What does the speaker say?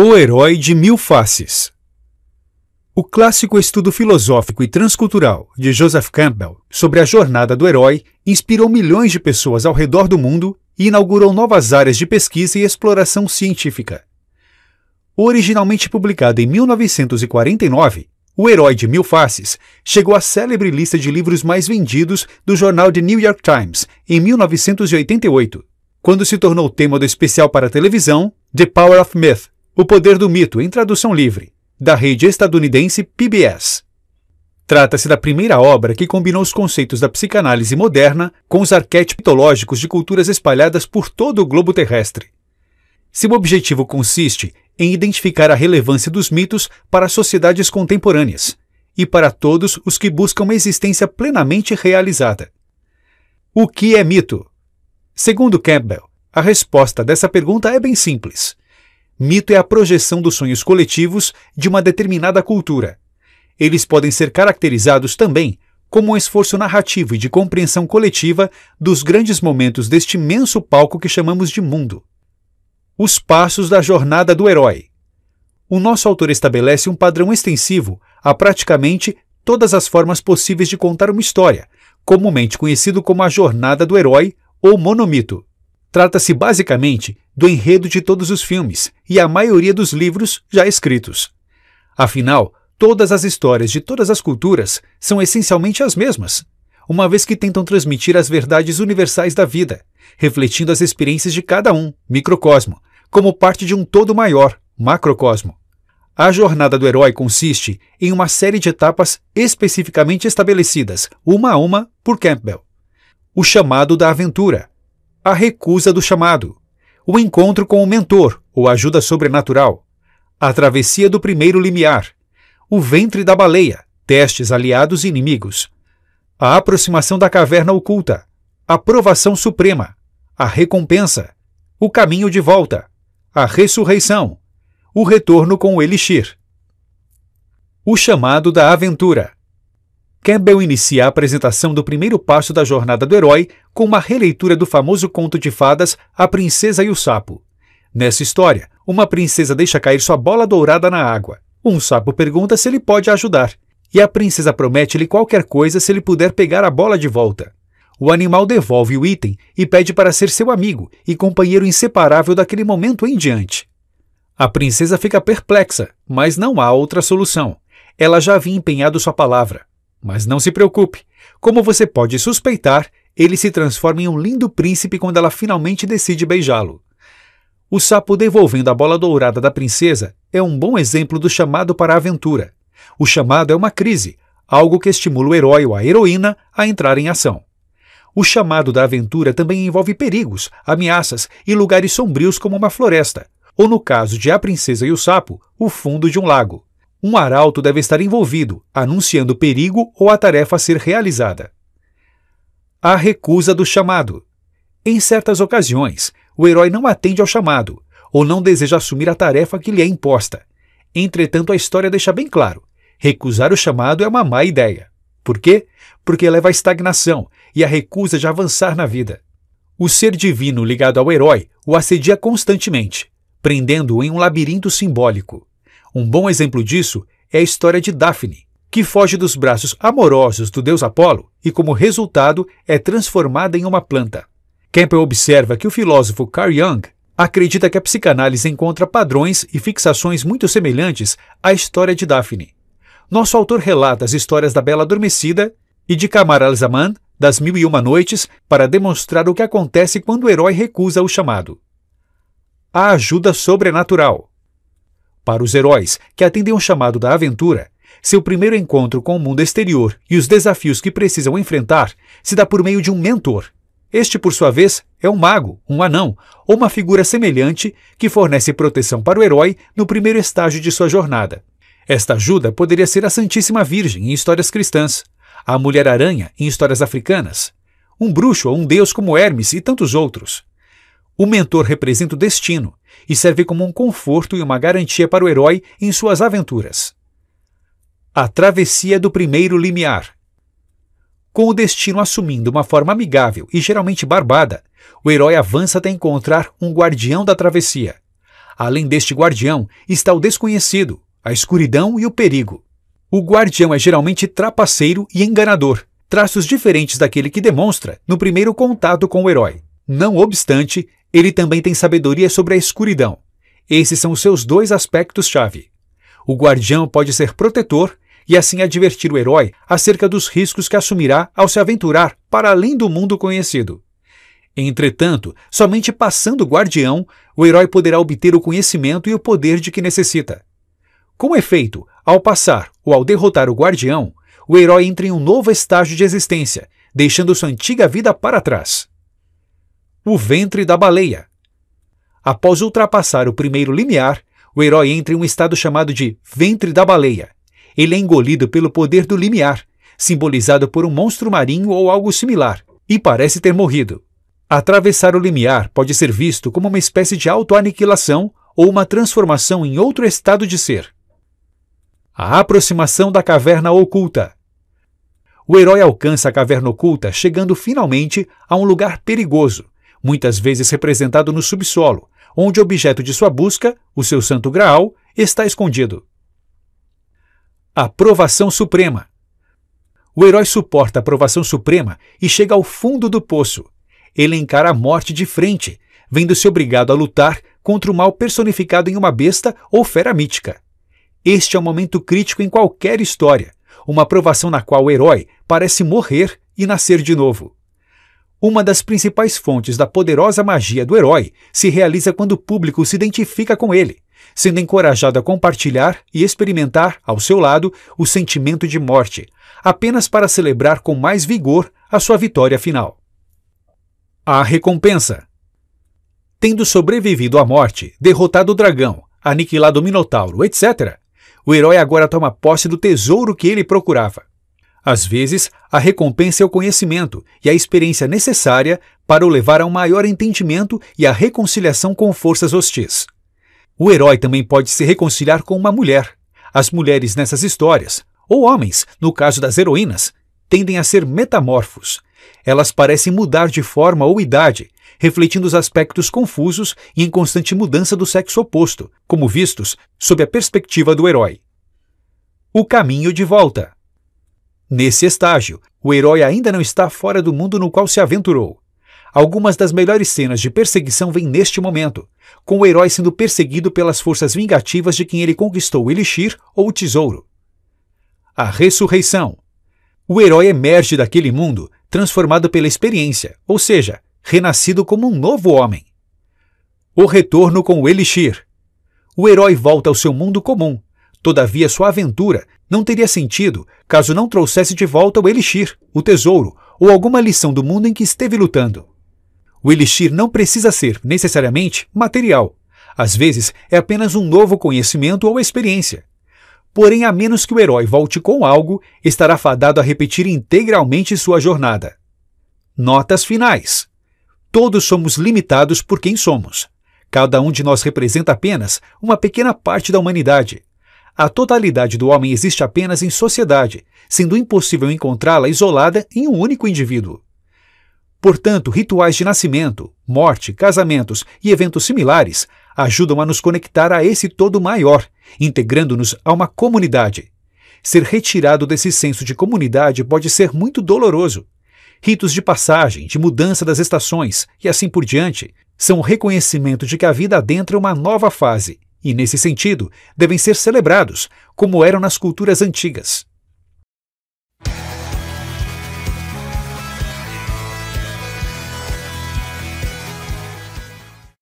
O Herói de Mil Faces. O clássico estudo filosófico e transcultural de Joseph Campbell sobre a jornada do herói inspirou milhões de pessoas ao redor do mundo e inaugurou novas áreas de pesquisa e exploração científica. Originalmente publicado em 1949, O Herói de Mil Faces chegou à célebre lista de livros mais vendidos do jornal The New York Times em 1988, quando se tornou tema do especial para televisão The Power of Myth o Poder do Mito, em tradução livre, da rede estadunidense PBS. Trata-se da primeira obra que combinou os conceitos da psicanálise moderna com os arquétipos mitológicos de culturas espalhadas por todo o globo terrestre. Seu objetivo consiste em identificar a relevância dos mitos para sociedades contemporâneas e para todos os que buscam uma existência plenamente realizada. O que é mito? Segundo Campbell, a resposta dessa pergunta é bem simples. Mito é a projeção dos sonhos coletivos de uma determinada cultura. Eles podem ser caracterizados também como um esforço narrativo e de compreensão coletiva dos grandes momentos deste imenso palco que chamamos de mundo. Os passos da jornada do herói. O nosso autor estabelece um padrão extensivo a praticamente todas as formas possíveis de contar uma história, comumente conhecido como a jornada do herói ou monomito. Trata-se basicamente do enredo de todos os filmes e a maioria dos livros já escritos. Afinal, todas as histórias de todas as culturas são essencialmente as mesmas, uma vez que tentam transmitir as verdades universais da vida, refletindo as experiências de cada um, microcosmo, como parte de um todo maior, macrocosmo. A jornada do herói consiste em uma série de etapas especificamente estabelecidas, uma a uma, por Campbell. O chamado da aventura, a recusa do chamado, o encontro com o mentor ou ajuda sobrenatural, a travessia do primeiro limiar, o ventre da baleia, testes aliados e inimigos, a aproximação da caverna oculta, a provação suprema, a recompensa, o caminho de volta, a ressurreição, o retorno com o elixir. O chamado da aventura. Campbell inicia a apresentação do primeiro passo da jornada do herói com uma releitura do famoso conto de fadas A Princesa e o Sapo. Nessa história, uma princesa deixa cair sua bola dourada na água. Um sapo pergunta se ele pode ajudar, e a princesa promete-lhe qualquer coisa se ele puder pegar a bola de volta. O animal devolve o item e pede para ser seu amigo e companheiro inseparável daquele momento em diante. A princesa fica perplexa, mas não há outra solução. Ela já havia empenhado sua palavra. Mas não se preocupe. Como você pode suspeitar, ele se transforma em um lindo príncipe quando ela finalmente decide beijá-lo. O sapo devolvendo a bola dourada da princesa é um bom exemplo do chamado para a aventura. O chamado é uma crise, algo que estimula o herói ou a heroína a entrar em ação. O chamado da aventura também envolve perigos, ameaças e lugares sombrios como uma floresta, ou no caso de A Princesa e o Sapo, o fundo de um lago. Um arauto deve estar envolvido, anunciando perigo ou a tarefa a ser realizada. A recusa do chamado. Em certas ocasiões, o herói não atende ao chamado ou não deseja assumir a tarefa que lhe é imposta. Entretanto, a história deixa bem claro: recusar o chamado é uma má ideia. Por quê? Porque leva à estagnação e à recusa de avançar na vida. O ser divino ligado ao herói o assedia constantemente, prendendo-o em um labirinto simbólico. Um bom exemplo disso é a história de Daphne, que foge dos braços amorosos do deus Apolo e, como resultado, é transformada em uma planta. Campbell observa que o filósofo Carl Jung acredita que a psicanálise encontra padrões e fixações muito semelhantes à história de Daphne. Nosso autor relata as histórias da Bela Adormecida e de Kamar al-Zaman, das Mil e Uma Noites, para demonstrar o que acontece quando o herói recusa o chamado. A ajuda sobrenatural. Para os heróis, que atendem ao chamado da aventura, seu primeiro encontro com o mundo exterior e os desafios que precisam enfrentar se dá por meio de um mentor. Este, por sua vez, é um mago, um anão ou uma figura semelhante que fornece proteção para o herói no primeiro estágio de sua jornada. Esta ajuda poderia ser a Santíssima Virgem em histórias cristãs, a Mulher-Aranha em histórias africanas, um bruxo ou um deus como Hermes e tantos outros. O mentor representa o destino, e serve como um conforto e uma garantia para o herói em suas aventuras. A Travessia do Primeiro Limiar Com o destino assumindo uma forma amigável e geralmente barbada, o herói avança até encontrar um guardião da travessia. Além deste guardião está o desconhecido, a escuridão e o perigo. O guardião é geralmente trapaceiro e enganador, traços diferentes daquele que demonstra no primeiro contato com o herói. Não obstante, ele também tem sabedoria sobre a escuridão. Esses são os seus dois aspectos-chave. O guardião pode ser protetor e assim advertir o herói acerca dos riscos que assumirá ao se aventurar para além do mundo conhecido. Entretanto, somente passando o guardião, o herói poderá obter o conhecimento e o poder de que necessita. Com efeito, ao passar ou ao derrotar o guardião, o herói entra em um novo estágio de existência, deixando sua antiga vida para trás o ventre da baleia. Após ultrapassar o primeiro limiar, o herói entra em um estado chamado de ventre da baleia. Ele é engolido pelo poder do limiar, simbolizado por um monstro marinho ou algo similar, e parece ter morrido. Atravessar o limiar pode ser visto como uma espécie de autoaniquilação ou uma transformação em outro estado de ser. A aproximação da caverna oculta. O herói alcança a caverna oculta, chegando finalmente a um lugar perigoso, muitas vezes representado no subsolo, onde o objeto de sua busca, o seu santo graal, está escondido. A provação suprema. O herói suporta a provação suprema e chega ao fundo do poço. Ele encara a morte de frente, vendo-se obrigado a lutar contra o mal personificado em uma besta ou fera mítica. Este é um momento crítico em qualquer história, uma provação na qual o herói parece morrer e nascer de novo. Uma das principais fontes da poderosa magia do herói se realiza quando o público se identifica com ele, sendo encorajado a compartilhar e experimentar, ao seu lado, o sentimento de morte, apenas para celebrar com mais vigor a sua vitória final. A recompensa. Tendo sobrevivido à morte, derrotado o dragão, aniquilado o minotauro, etc., o herói agora toma posse do tesouro que ele procurava. Às vezes, a recompensa é o conhecimento e a experiência necessária para o levar a um maior entendimento e a reconciliação com forças hostis. O herói também pode se reconciliar com uma mulher. As mulheres nessas histórias, ou homens, no caso das heroínas, tendem a ser metamorfos. Elas parecem mudar de forma ou idade, refletindo os aspectos confusos e em constante mudança do sexo oposto, como vistos sob a perspectiva do herói. O caminho de volta. Nesse estágio, o herói ainda não está fora do mundo no qual se aventurou. Algumas das melhores cenas de perseguição vêm neste momento, com o herói sendo perseguido pelas forças vingativas de quem ele conquistou o Elixir ou o Tesouro. A ressurreição. O herói emerge daquele mundo, transformado pela experiência, ou seja, renascido como um novo homem. O retorno com o Elixir. O herói volta ao seu mundo comum, Todavia, sua aventura não teria sentido caso não trouxesse de volta o Elixir, o tesouro, ou alguma lição do mundo em que esteve lutando. O Elixir não precisa ser, necessariamente, material. Às vezes, é apenas um novo conhecimento ou experiência. Porém, a menos que o herói volte com algo, estará fadado a repetir integralmente sua jornada. Notas finais: Todos somos limitados por quem somos. Cada um de nós representa apenas uma pequena parte da humanidade. A totalidade do homem existe apenas em sociedade, sendo impossível encontrá-la isolada em um único indivíduo. Portanto, rituais de nascimento, morte, casamentos e eventos similares ajudam a nos conectar a esse todo maior, integrando-nos a uma comunidade. Ser retirado desse senso de comunidade pode ser muito doloroso. Ritos de passagem, de mudança das estações e assim por diante são o reconhecimento de que a vida adentra uma nova fase e, nesse sentido, devem ser celebrados, como eram nas culturas antigas.